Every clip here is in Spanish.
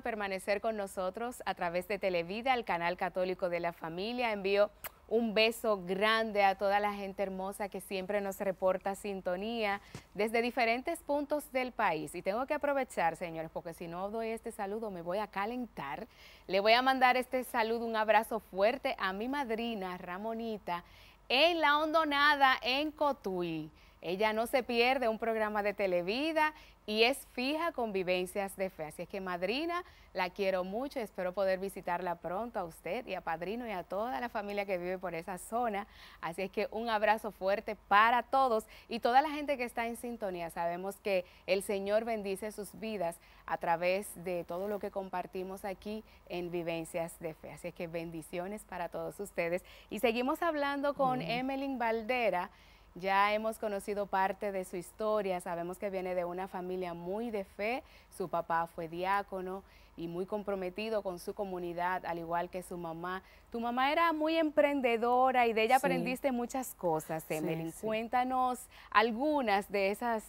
permanecer con nosotros a través de Televida, el canal católico de la familia. Envío un beso grande a toda la gente hermosa que siempre nos reporta sintonía desde diferentes puntos del país. Y tengo que aprovechar, señores, porque si no doy este saludo me voy a calentar. Le voy a mandar este saludo, un abrazo fuerte a mi madrina Ramonita en La Hondonada, en Cotuí. Ella no se pierde un programa de Televida y es fija con Vivencias de Fe. Así es que, madrina, la quiero mucho. Espero poder visitarla pronto a usted y a Padrino y a toda la familia que vive por esa zona. Así es que un abrazo fuerte para todos y toda la gente que está en sintonía. Sabemos que el Señor bendice sus vidas a través de todo lo que compartimos aquí en Vivencias de Fe. Así es que bendiciones para todos ustedes. Y seguimos hablando con Emelyn Valdera. Ya hemos conocido parte de su historia, sabemos que viene de una familia muy de fe, su papá fue diácono y muy comprometido con su comunidad, al igual que su mamá. Tu mamá era muy emprendedora y de ella aprendiste muchas cosas, Emeline. Cuéntanos algunas de esas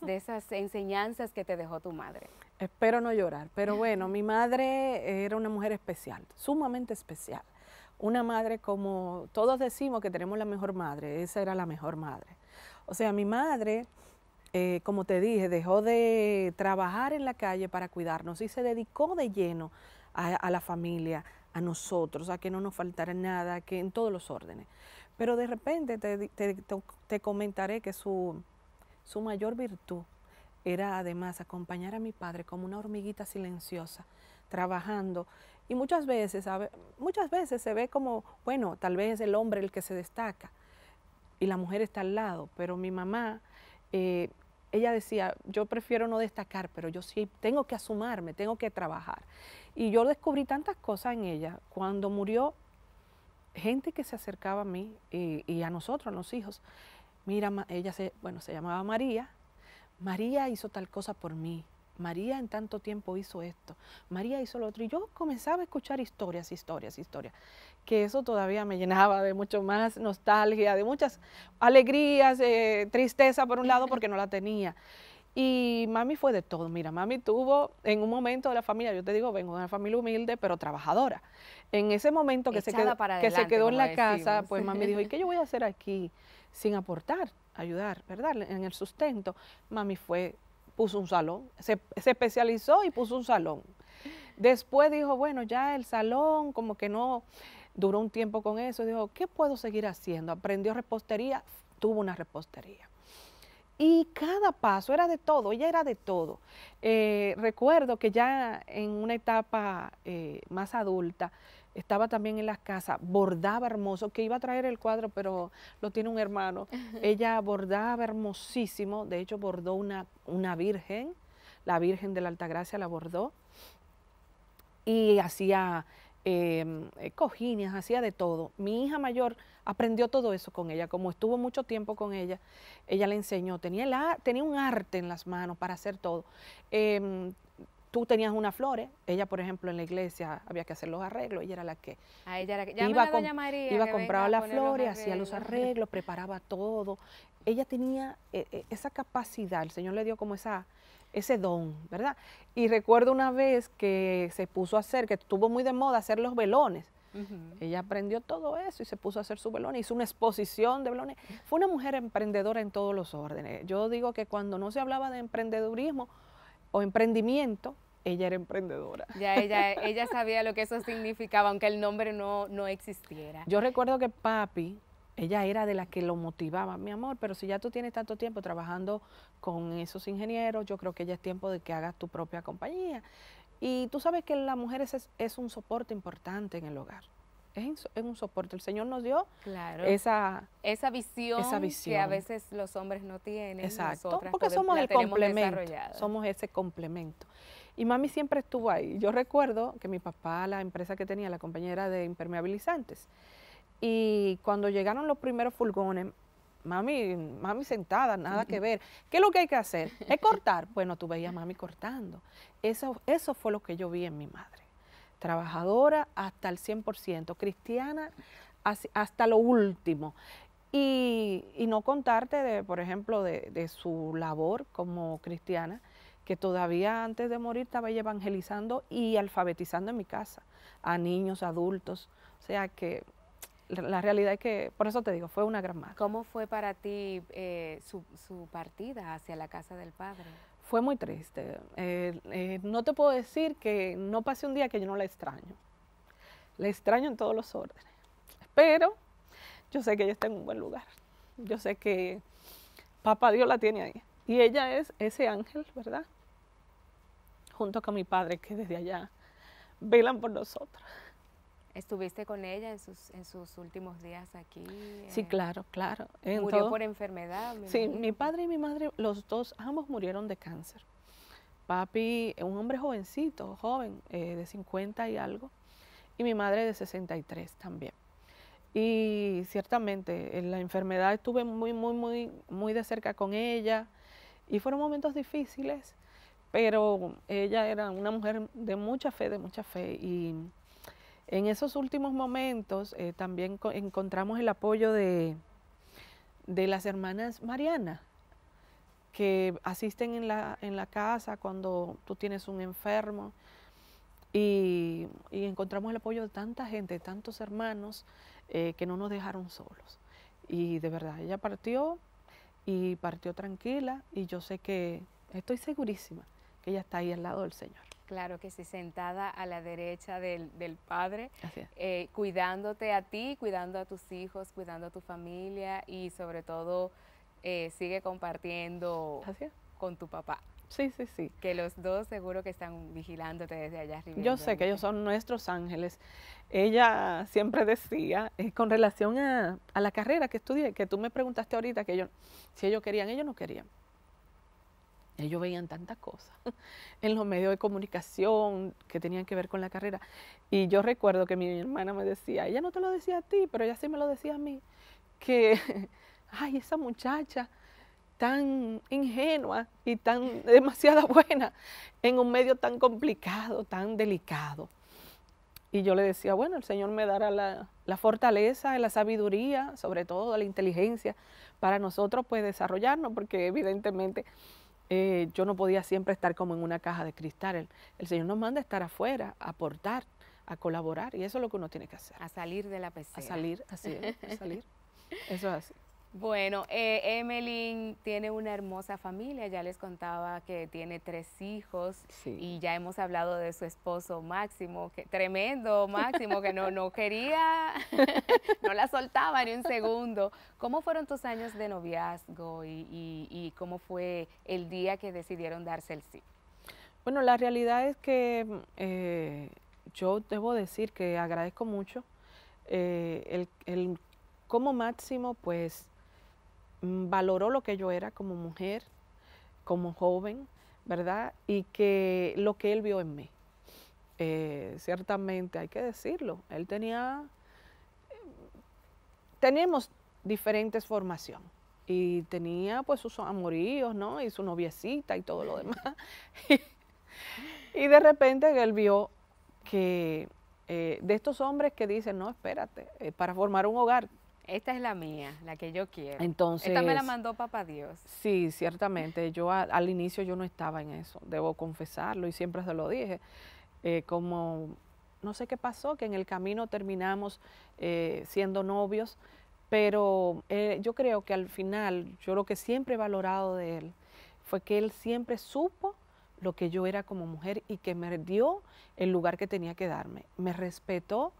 enseñanzas que te dejó tu madre. Espero no llorar, pero bueno, mi madre era una mujer especial, sumamente especial una madre como todos decimos que tenemos la mejor madre, esa era la mejor madre. O sea, mi madre, eh, como te dije, dejó de trabajar en la calle para cuidarnos y se dedicó de lleno a, la familia, a nosotros, a que no nos faltara nada, que en todos los órdenes. Pero de repente te, te comentaré que su, su mayor virtud era además acompañar a mi padre como una hormiguita silenciosa, trabajando y muchas veces, muchas veces se ve como, bueno, tal vez es el hombre el que se destaca y la mujer está al lado, pero mi mamá, eh, ella decía, yo prefiero no destacar, pero yo sí tengo que asumarme, tengo que trabajar. Y yo descubrí tantas cosas en ella. Cuando murió, gente que se acercaba a mí y, a nosotros, a los hijos, mira, ella se, bueno, se llamaba María, María hizo tal cosa por mí, María en tanto tiempo hizo esto, María hizo lo otro. Y yo comenzaba a escuchar historias, historias, historias, que eso todavía me llenaba de mucho más nostalgia, de muchas alegrías, eh, tristeza por un lado porque no la tenía. Y mami fue de todo. Mira, mami tuvo en un momento de la familia, yo te digo, vengo de una familia humilde, pero trabajadora. En ese momento que, se quedó, en la casa, pues mami dijo, ¿y qué yo voy a hacer aquí sin aportar, ayudar, verdad? En el sustento. Mami fue puso un salón, se, especializó y puso un salón. Después dijo, bueno, ya el salón como que no duró un tiempo con eso, dijo, ¿qué puedo seguir haciendo? Aprendió repostería, tuvo una repostería. Y cada paso era de todo, ella era de todo. Eh, recuerdo que ya en una etapa eh, más adulta, estaba también en las casas, bordaba hermoso, que iba a traer el cuadro, pero lo tiene un hermano. Ella bordaba hermosísimo, de hecho bordó una, una virgen, la Virgen de la Altagracia la bordó, y hacía em, eh, cojines, hacía de todo. Mi hija mayor aprendió todo eso con ella, como estuvo mucho tiempo con ella, ella le enseñó, tenía, la tenía un arte en las manos para hacer todo. Em, tú tenías una flores, ella por ejemplo en la iglesia había que hacer los arreglos, ella era la que, a ella era iba, a, iba comprar las flores, hacía los arreglos, preparaba todo. Ella tenía e, e, esa capacidad, el Señor le dio como esa, ese don, ¿verdad? Y recuerdo una vez que se puso a hacer, que estuvo muy de moda hacer los velones. Ella aprendió todo eso y se puso a hacer su velones, hizo una exposición de velones. Fue una mujer emprendedora en todos los órdenes. Yo digo que cuando no se hablaba de emprendedurismo o emprendimiento, ella era emprendedora. Ya ella, ella sabía lo que eso significaba, aunque el nombre no, no existiera. Yo recuerdo que papi, ella era de la que lo motivaba, mi amor, pero si ya tú tienes tanto tiempo trabajando con esos ingenieros, yo creo que ya es tiempo de que hagas tu propia compañía. Y tú sabes que la mujer es un soporte importante en el hogar es, un soporte. El Señor nos dio esa, esa, visión que a veces los hombres no tienen. Exacto, porque pues, somos el complemento. Somos ese complemento. Y mami siempre estuvo ahí. Yo recuerdo que mi papá, la empresa que tenía, la compañera de impermeabilizantes, y cuando llegaron los primeros furgones, mami, mami sentada, nada que ver. ¿Qué es lo que hay que hacer? ¿Es cortar? Bueno, tú veías mami cortando. Eso, eso fue lo que yo vi en mi madre trabajadora hasta el 100%, cristiana hasta lo último. Y, y no contarte, de, por ejemplo, de, su labor como cristiana, que todavía antes de morir estaba evangelizando y alfabetizando en mi casa, a niños, adultos. O sea que la realidad es que, por eso te digo, fue una gran madre. ¿Cómo fue para ti eh, su, su partida hacia la casa del Padre? fue muy triste. Eh, eh, no te puedo decir que no pase un día que yo no la extraño. La extraño en todos los órdenes. Pero yo sé que ella está en un buen lugar. Yo sé que papá Dios la tiene ahí. Y ella es ese ángel, ¿verdad? Junto con mi padre que desde allá velan por nosotros. ¿Estuviste con ella en sus, en sus últimos días aquí? Sí, eh, claro, claro. murió por enfermedad. sí, mi padre y mi madre, los dos, ambos murieron de cáncer. Papi, un hombre jovencito, joven, eh, de 50 y algo, y mi madre de 63 también. Y ciertamente, en eh, la enfermedad estuve muy, muy, muy, muy de cerca con ella y fueron momentos difíciles, pero ella era una mujer de mucha fe, de mucha fe y en esos últimos momentos eh, también encontramos el apoyo de, las hermanas Mariana, que asisten en la, casa cuando tú tienes un enfermo. Y, encontramos el apoyo de tanta gente, de tantos hermanos, eh, que no nos dejaron solos. Y de verdad, ella partió y partió tranquila y yo sé que, estoy segurísima, que ella está ahí al lado del Señor. Claro que sí, sentada a la derecha del, Padre, eh, cuidándote a ti, cuidando a tus hijos, cuidando a tu familia y sobre todo eh, sigue compartiendo con tu papá. Sí, sí, sí. Que los dos seguro que están vigilándote desde allá arriba. Yo sé que ellos son nuestros ángeles. Ella siempre decía, eh, con relación a, a, la carrera que estudié, que tú me preguntaste ahorita que ellos, si ellos querían, ellos no querían. Ellos veían tantas cosas en los medios de comunicación que tenían que ver con la carrera. Y yo recuerdo que mi hermana me decía, ella no te lo decía a ti, pero ella sí me lo decía a mí, que, ay, esa muchacha tan ingenua y tan demasiado buena en un medio tan complicado, tan delicado. Y yo le decía, bueno, el Señor me dará la, la, fortaleza, la sabiduría, sobre todo la inteligencia, para nosotros pues desarrollarnos, porque evidentemente eh, yo no podía siempre estar como en una caja de cristal. El, Señor nos manda a estar afuera, a aportar, a colaborar, y eso es lo que uno tiene que hacer. A salir de la pesca, A salir, así es, a salir. Eso es así. Bueno, eh, Emeline tiene una hermosa familia, ya les contaba que tiene tres hijos y ya hemos hablado de su esposo Máximo, que tremendo Máximo, que no, no quería, no la soltaba ni un segundo. ¿Cómo fueron tus años de noviazgo y, cómo fue el día que decidieron darse el sí? Bueno, la realidad es que eh, yo debo decir que agradezco mucho eh, el, el como máximo, pues Mm, valoró lo que yo era como mujer, como joven, ¿verdad? Y que lo que él vio en mí. Eh, ciertamente hay que decirlo, él tenía, eh, tenemos diferentes formación y tenía pues sus amoríos, ¿no? Y su noviecita y todo lo demás. y de repente él vio que eh, de estos hombres que dicen, no, espérate, para formar un hogar esta es la mía, la que yo quiero. Entonces, Esta me la mandó papá Dios. Sí, ciertamente. Yo al inicio yo no estaba en eso, debo confesarlo, y siempre se lo dije. Eh, como no sé qué pasó, que en el camino terminamos eh, siendo novios, pero eh, yo creo que al final, yo lo que siempre he valorado de él fue que él siempre supo lo que yo era como mujer y que me dio el lugar que tenía que darme. Me respetó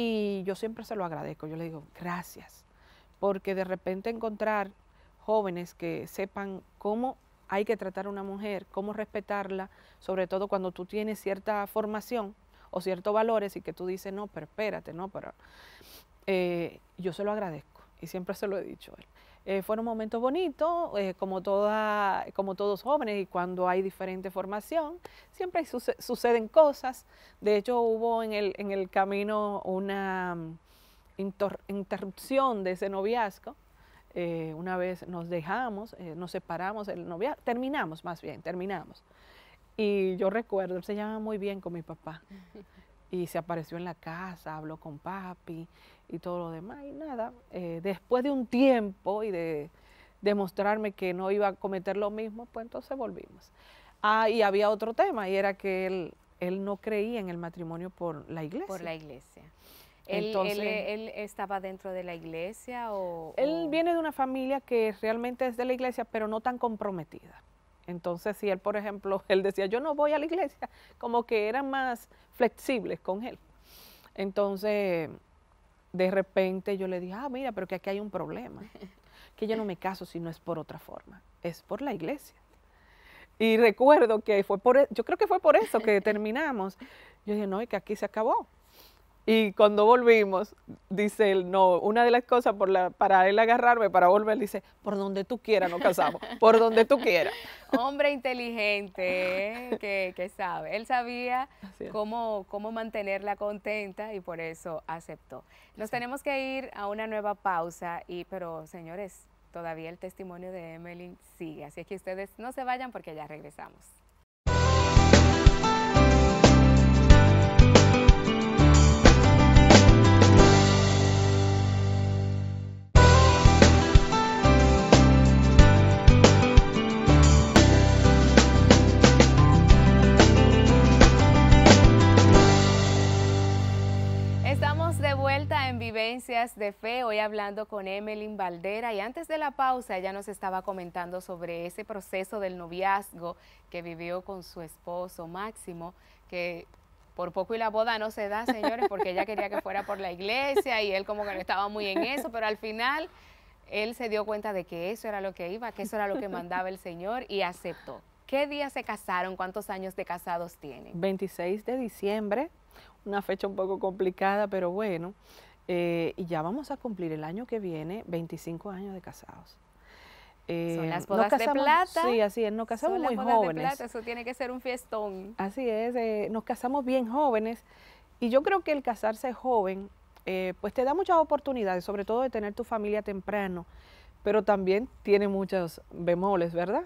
y yo siempre se lo agradezco, yo le digo, gracias, porque de repente encontrar jóvenes que sepan cómo hay que tratar a una mujer, cómo respetarla, sobre todo cuando tú tienes cierta formación o ciertos valores y que tú dices, no, pero espérate, no, pero... Eh, yo se lo agradezco y siempre se lo he dicho a él. Eh, fueron momentos bonitos, eh, como, toda, como todos jóvenes y cuando hay diferente formación, siempre suceden cosas. De hecho, hubo en el, en el camino una mm, interrupción de ese noviazgo. Eh, una vez nos dejamos, eh, nos separamos, el noviazgo, terminamos más bien, terminamos. Y yo recuerdo, él se llama muy bien con mi papá. y se apareció en la casa, habló con papi y todo lo demás. Y nada, eh, después de un tiempo y de demostrarme que no iba a cometer lo mismo, pues entonces volvimos. Ah, y había otro tema y era que él, él no creía en el matrimonio por la iglesia. Por la iglesia. Entonces, ¿Él, estaba dentro de la iglesia o...? Él viene de una familia que realmente es de la iglesia, pero no tan comprometida. Entonces, si él, por ejemplo, él decía, yo no voy a la iglesia, como que eran más flexibles con él. Entonces, de repente yo le dije, ah, mira, pero que aquí hay un problema, que yo no me caso si no es por otra forma, es por la iglesia. Y recuerdo que fue por, e, yo creo que fue por eso que terminamos. Yo dije, no, y que aquí se acabó. Y cuando volvimos, dice él, no, una de las cosas por la, para él agarrarme, para volver, dice, por donde tú quieras nos casamos, por donde tú quieras. Hombre inteligente, que, sabe. Él sabía cómo, cómo mantenerla contenta y por eso aceptó. Nos tenemos que ir a una nueva pausa, y pero señores, todavía el testimonio de Emily sigue, así que ustedes no se vayan porque ya regresamos. de Fe, hoy hablando con Emeline Valdera y antes de la pausa ella nos estaba comentando sobre ese proceso del noviazgo que vivió con su esposo Máximo, que por poco y la boda no se da, señores, porque ella quería que fuera por la iglesia y él como que no estaba muy en eso, pero al final él se dio cuenta de que eso era lo que iba, que eso era lo que mandaba el Señor y aceptó. ¿Qué día se casaron? ¿Cuántos años de casados tienen? 26 de diciembre, una fecha un poco complicada, pero bueno, eh, y ya vamos a cumplir el año que viene 25 años de casados. Son eh, las bodas de plata. Sí, así es, nos casamos Son las bodas De plata, eso tiene que ser un fiestón. Así es, eh, nos casamos bien jóvenes y yo creo que el casarse joven pues te da muchas oportunidades, sobre todo de tener tu familia temprano, pero también tiene muchos bemoles, ¿verdad?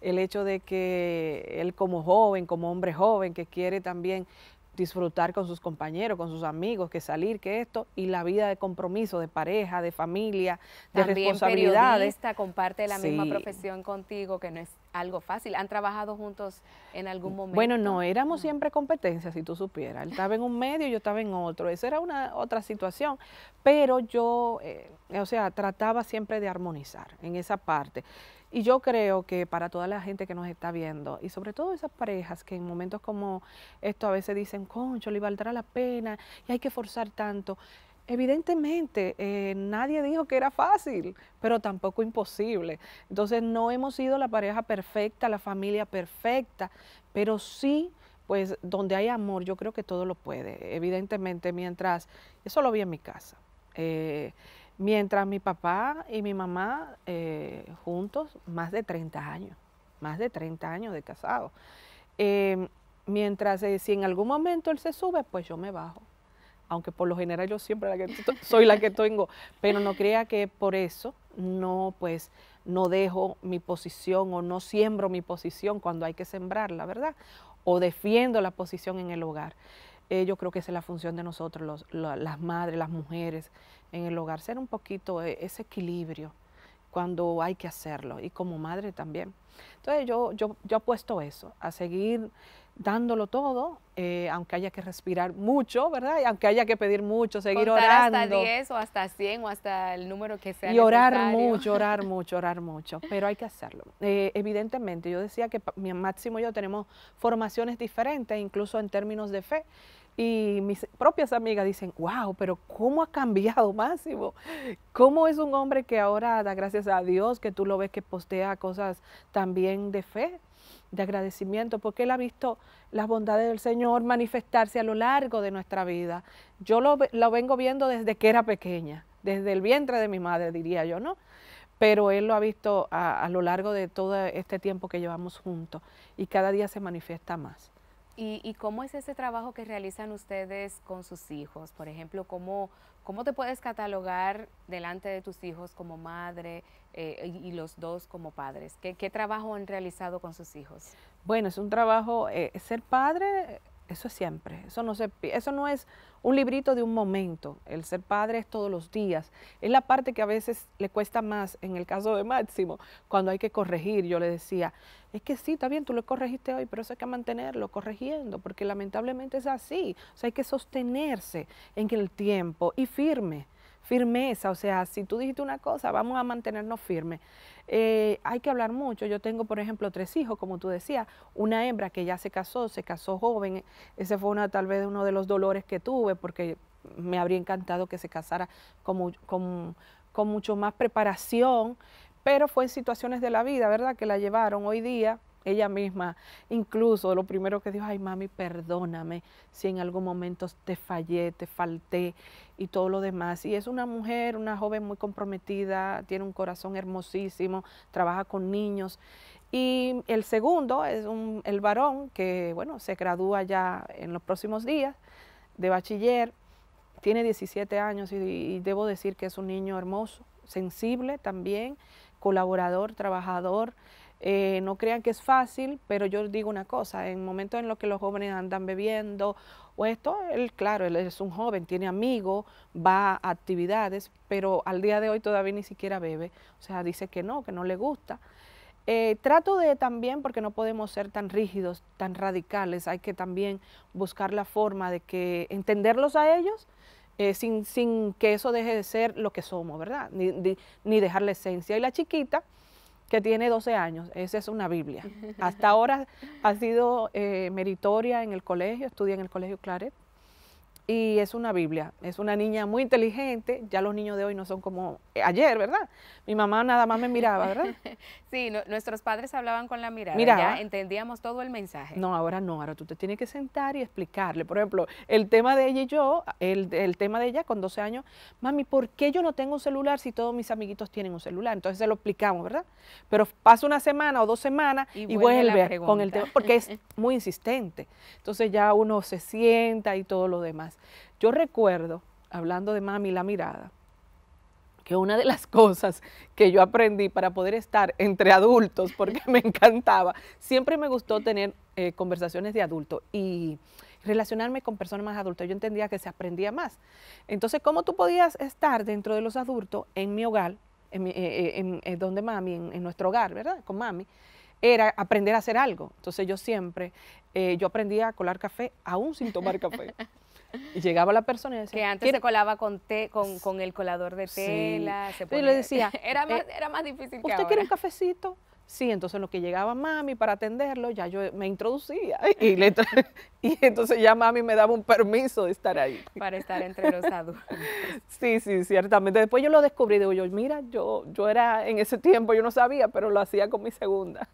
El hecho de que él como joven, como hombre joven, que quiere también disfrutar con sus compañeros, con sus amigos, que salir, que esto, y la vida de compromiso, de pareja, de familia, de responsabilidades. También periodista, comparte la misma profesión contigo, que no es algo fácil. ¿Han trabajado juntos en algún mm, momento? Bueno, no, éramos siempre competencias, si tú supieras. Él estaba en un medio, yo estaba en otro. Esa era una otra situación. Pero yo, eh, o sea, trataba siempre de armonizar en esa parte. Y yo creo que para toda la gente que nos está viendo, y sobre todo esas parejas que en momentos como esto a veces dicen, concho, le valdrá la pena y hay que forzar tanto, Evidentemente, eh, nadie dijo que era fácil, pero tampoco imposible. Entonces, no hemos sido la pareja perfecta, la familia perfecta, pero sí, pues donde hay amor, yo creo que todo lo puede. Evidentemente, mientras, eso lo vi en mi casa, eh, mientras mi papá y mi mamá eh, juntos, más de 30 años, más de 30 años de casado. mientras, si en algún momento él se sube, pues yo me bajo aunque por lo general yo siempre que soy la que tengo, pero no crea que por eso no pues no dejo mi posición o no siembro mi posición cuando hay que sembrarla, ¿verdad? O defiendo la posición en el hogar. Eh, yo creo que esa es la función de nosotros, las madres, las mujeres en el hogar, ser un poquito eh, ese equilibrio cuando hay que hacerlo y como madre también. Entonces yo, yo, yo apuesto eso, a seguir dándolo todo, eh, aunque haya que respirar mucho, ¿verdad? Y aunque haya que pedir mucho, seguir orando. Hasta 10 o hasta 100 o hasta el número que sea. Y orar mucho, orar mucho, orar mucho, pero hay que hacerlo. Eh, evidentemente, yo decía que mi máximo y yo tenemos formaciones diferentes, incluso en términos de fe. Y mis propias amigas dicen, wow, pero ¿cómo ha cambiado Máximo? ¿Cómo es un hombre que ahora da gracias a Dios que tú lo ves que postea cosas también de fe, de agradecimiento? Porque él ha visto las bondades del Señor manifestarse a lo largo de nuestra vida. Yo lo, vengo viendo desde que era pequeña, desde el vientre de mi madre, diría yo, ¿no? pero él lo ha visto a, a, lo largo de todo este tiempo que llevamos juntos y cada día se manifiesta más. ¿Y, cómo es ese trabajo que realizan ustedes con sus hijos? Por ejemplo, ¿cómo, cómo te puedes catalogar delante de tus hijos como madre eh, y, los dos como padres? ¿Qué, ¿Qué, trabajo han realizado con sus hijos? Bueno, es un trabajo, eh, ser padre eso es siempre, eso no, se, eso no es un librito de un momento, el ser padre es todos los días, es la parte que a veces le cuesta más, en el caso de Máximo, cuando hay que corregir, yo le decía, es que sí, está bien, tú lo corregiste hoy, pero eso hay que mantenerlo corrigiendo, porque lamentablemente es así, o sea, hay que sostenerse en el tiempo y firme, firmeza, o sea, si tú dijiste una cosa, vamos a mantenernos firmes. Eh, hay que hablar mucho, yo tengo, por ejemplo, tres hijos, como tú decías, una hembra que ya se casó, se casó joven, ese fue una, tal vez uno de los dolores que tuve, porque me habría encantado que se casara con, con, con mucho más preparación, pero fue en situaciones de la vida, ¿verdad?, que la llevaron hoy día ella misma, incluso lo primero que dijo, ay mami, perdóname si en algún momento te fallé, te falté y todo lo demás. Y es una mujer, una joven muy comprometida, tiene un corazón hermosísimo, trabaja con niños. Y el segundo es un, el varón que, bueno, se gradúa ya en los próximos días de bachiller, tiene 17 años y debo decir que es un niño hermoso, sensible también, colaborador, trabajador. Eh, no crean que es fácil, pero yo digo una cosa, en momentos en los que los jóvenes andan bebiendo o esto, él claro, él es un joven, tiene amigos, va a actividades, pero al día de hoy todavía ni siquiera bebe, o sea, dice que no, que no le gusta. Eh, trato de también, porque no podemos ser tan rígidos, tan radicales, hay que también buscar la forma de que entenderlos a ellos eh, sin, sin, que eso deje de ser lo que somos, ¿verdad? ni dejar la esencia. Y la chiquita, que tiene 12 años. Esa es una Biblia. Hasta ahora ha sido eh, meritoria en el colegio, estudia en el colegio Claret y es una Biblia. Es una niña muy inteligente, ya los niños de hoy no son como eh, ayer, ¿verdad? Mi mamá nada más me miraba, ¿verdad? sí, nuestros padres hablaban con la mirada, mira ya entendíamos todo el mensaje. No, ahora no, ahora tú te tienes que sentar y explicarle. Por ejemplo, el tema de ella y yo, el, tema de ella con 12 años, mami, ¿por qué yo no tengo un celular si todos mis amiguitos tienen un celular? Entonces se lo explicamos, ¿verdad? Pero pasa una semana o dos semanas y vuelve con el tema, porque es muy insistente. Entonces ya uno se sienta y todo lo demás. Yo recuerdo, hablando de mami, la mirada, que una de las cosas que yo aprendí para poder estar entre adultos, porque me encantaba, siempre me gustó tener eh, conversaciones de adultos y relacionarme con personas más adultas. Yo entendía que se aprendía más. Entonces, ¿cómo tú podías estar dentro de los adultos en mi hogar, en, eh, eh, donde mami, en, nuestro hogar, ¿verdad? Con mami era aprender a hacer algo. Entonces yo siempre, yo aprendí a colar café aún sin tomar café. Y llegaba la persona y decía... Que antes se colaba con, té, con, el colador de tela. y le decía... era, eh, más, era más difícil ¿Usted quiere un cafecito? Sí, entonces lo que llegaba mami para atenderlo, ya yo me introducía y, y entonces ya mami me daba un permiso de estar ahí. Para estar entre los adultos. sí, sí, ciertamente. Después yo lo descubrí, digo yo, mira, yo, yo era en ese tiempo, yo no sabía, pero lo hacía con mi segunda.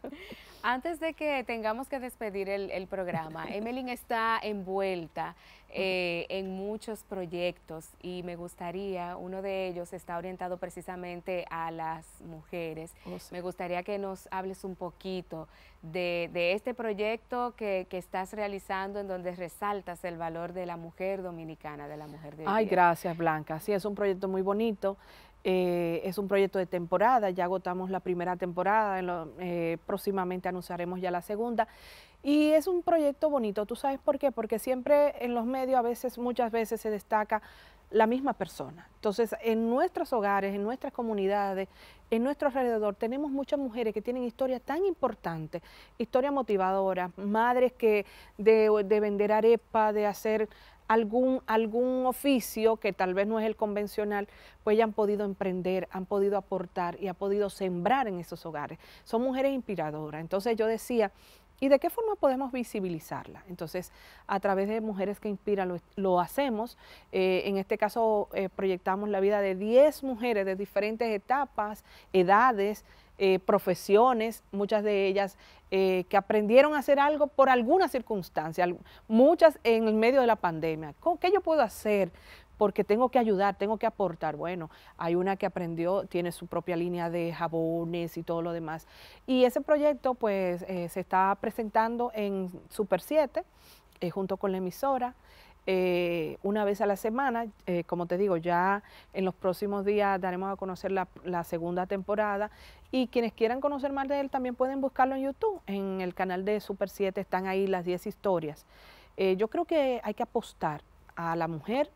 Antes de que tengamos que despedir el, programa, Emmeline está envuelta eh, en muchos proyectos y me gustaría, uno de ellos está orientado precisamente a las mujeres. Oh, me gustaría que nos hables un poquito de, este proyecto que, estás realizando en donde resaltas el valor de la mujer dominicana, de la mujer de Ay, gracias Blanca. Sí, es un proyecto muy bonito. Eh, es un proyecto de temporada, ya agotamos la primera temporada, eh, próximamente anunciaremos ya la segunda. Y es un proyecto bonito, ¿tú sabes por qué? Porque siempre en los medios a veces, muchas veces se destaca la misma persona. Entonces, en nuestros hogares, en nuestras comunidades, en nuestro alrededor, tenemos muchas mujeres que tienen historias tan importantes, historias motivadoras, madres que de vender arepa, de hacer algún, algún oficio que tal vez no es el convencional, pues ya han podido emprender, han podido aportar y han podido sembrar en esos hogares. Son mujeres inspiradoras. Entonces yo decía, ¿Y de qué forma podemos visibilizarla? Entonces, a través de Mujeres que Inspiran lo, hacemos. Eh, en este caso, eh, proyectamos la vida de 10 mujeres de diferentes etapas, edades, eh, profesiones, muchas de ellas eh, que aprendieron a hacer algo por alguna circunstancia, muchas en el medio de la pandemia. ¿Qué yo puedo hacer? Porque tengo que ayudar, tengo que aportar. Bueno, hay una que aprendió, tiene su propia línea de jabones y todo lo demás. Y ese proyecto pues eh, se está presentando en Super 7, junto con la emisora. Eh, una vez a la semana. Eh, como te digo, ya en los próximos días daremos a conocer la, segunda temporada. Y quienes quieran conocer más de él también pueden buscarlo en YouTube. En el canal de Super 7 están ahí las 10 historias. Eh, yo creo que hay que apostar a la mujer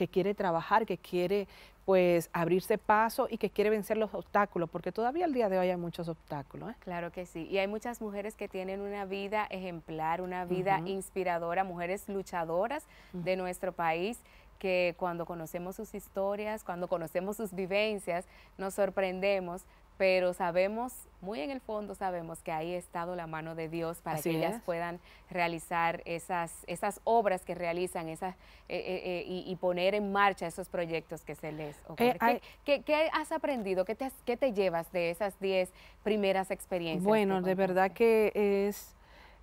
que quiere trabajar, que quiere pues abrirse paso y que quiere vencer los obstáculos, porque todavía el día de hoy hay muchos obstáculos. ¿eh? Claro que sí, y hay muchas mujeres que tienen una vida ejemplar, una vida inspiradora, mujeres luchadoras mm. de nuestro país que cuando conocemos sus historias, cuando conocemos sus vivencias, nos sorprendemos pero sabemos, muy en el fondo sabemos que ahí ha estado la mano de Dios para que ellas puedan realizar esas, esas obras que realizan esas, eh, eh, eh, y, poner en marcha esos proyectos que se les ¿Qué, has aprendido? ¿Qué te, te llevas de esas 10 primeras experiencias? Bueno, de verdad que es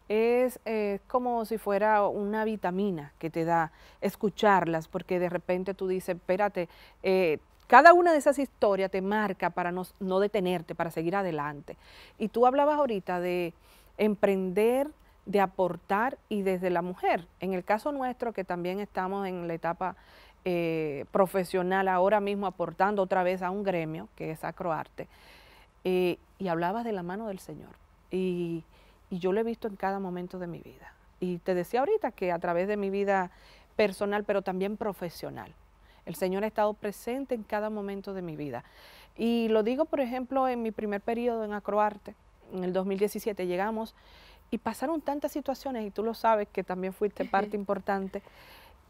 es como si fuera una vitamina que te da escucharlas, porque de repente tú dices, espérate, eh, cada una de esas historias te marca para no, detenerte, para seguir adelante. Y tú hablabas ahorita de emprender, de aportar y desde la mujer. En el caso nuestro, que también estamos en la etapa eh, profesional ahora mismo aportando otra vez a un gremio, que es Acroarte, eh, y hablabas de la mano del Señor. Y, y yo lo he visto en cada momento de mi vida. Y te decía ahorita que a través de mi vida personal, pero también profesional. El Señor ha estado presente en cada momento de mi vida. Y lo digo, por ejemplo, en mi primer periodo en Acroarte, en el 2017 llegamos y pasaron tantas situaciones, y tú lo sabes que también fuiste parte importante.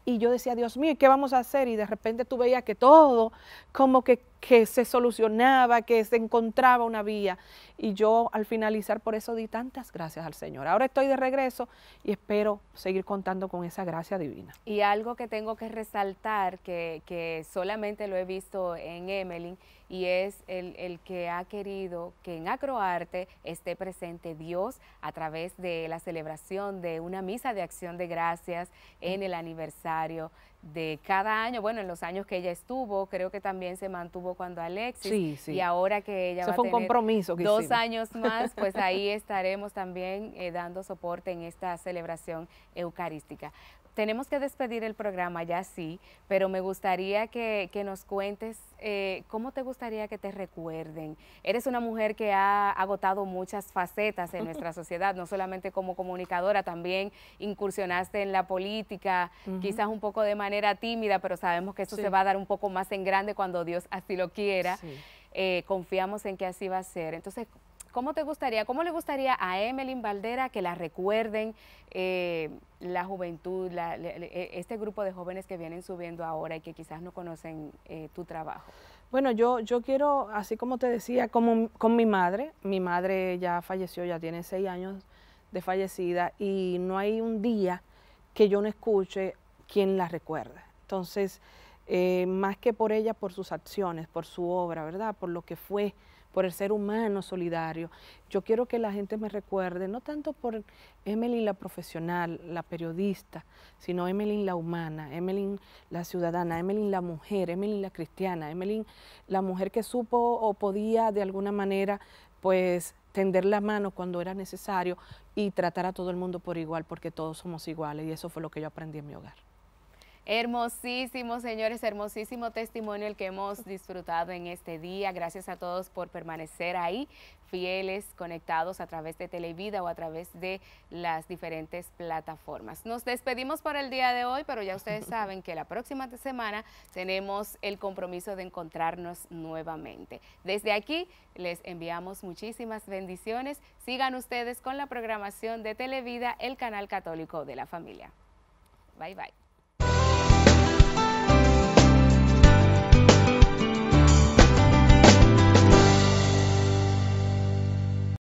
Y yo decía, Dios mío, ¿qué vamos a hacer? Y de repente tú veías que todo, como que que se solucionaba, que se encontraba una vía. Y yo al finalizar por eso di tantas gracias al Señor. Ahora estoy de regreso y espero seguir contando con esa gracia divina. Y algo que tengo que resaltar, que, solamente lo he visto en Emeline, y es el, el, que ha querido que en Acroarte esté presente Dios a través de la celebración de una misa de acción de gracias en el aniversario de cada año, bueno, en los años que ella estuvo, creo que también se mantuvo cuando Alexis, y ahora que ella va a tener un dos años más, pues ahí estaremos también eh, dando soporte en esta celebración eucarística tenemos que despedir el programa ya sí, pero me gustaría que, nos cuentes eh, cómo te gustaría que te recuerden. Eres una mujer que ha agotado muchas facetas en nuestra sociedad, no solamente como comunicadora, también incursionaste en la política, quizás un poco de manera tímida, pero sabemos que eso se va a dar un poco más en grande cuando Dios así lo quiera. Eh, confiamos en que así va a ser. Entonces, ¿Cómo te gustaría, cómo le gustaría a Emeline Valdera que la recuerden eh, la juventud, e, este grupo de jóvenes que vienen subiendo ahora y que quizás no conocen eh, tu trabajo? Bueno, yo, yo quiero, así como te decía, como, con mi madre, mi madre ya falleció, ya tiene seis años de fallecida y no hay un día que yo no escuche quien la recuerda. Entonces, eh, más que por ella, por sus acciones, por su obra, ¿verdad? Por lo que fue por el ser humano solidario. Yo quiero que la gente me recuerde, no tanto por Emily la profesional, la periodista, sino Emeline la humana, Emeline la ciudadana, Emeline la mujer, Emeline la cristiana, Emeline la mujer que supo o podía de alguna manera pues tender la mano cuando era necesario y tratar a todo el mundo por igual, porque todos somos iguales y eso fue lo que yo aprendí en mi hogar. Hermosísimo, señores, hermosísimo testimonio el que hemos disfrutado en este día. Gracias a todos por permanecer ahí, fieles, conectados a través de Televida o a través de las diferentes plataformas. Nos despedimos por el día de hoy, pero ya ustedes saben que la próxima semana tenemos el compromiso de encontrarnos nuevamente. Desde aquí les enviamos muchísimas bendiciones. Sigan ustedes con la programación de Televida, el canal católico de la familia. Bye bye.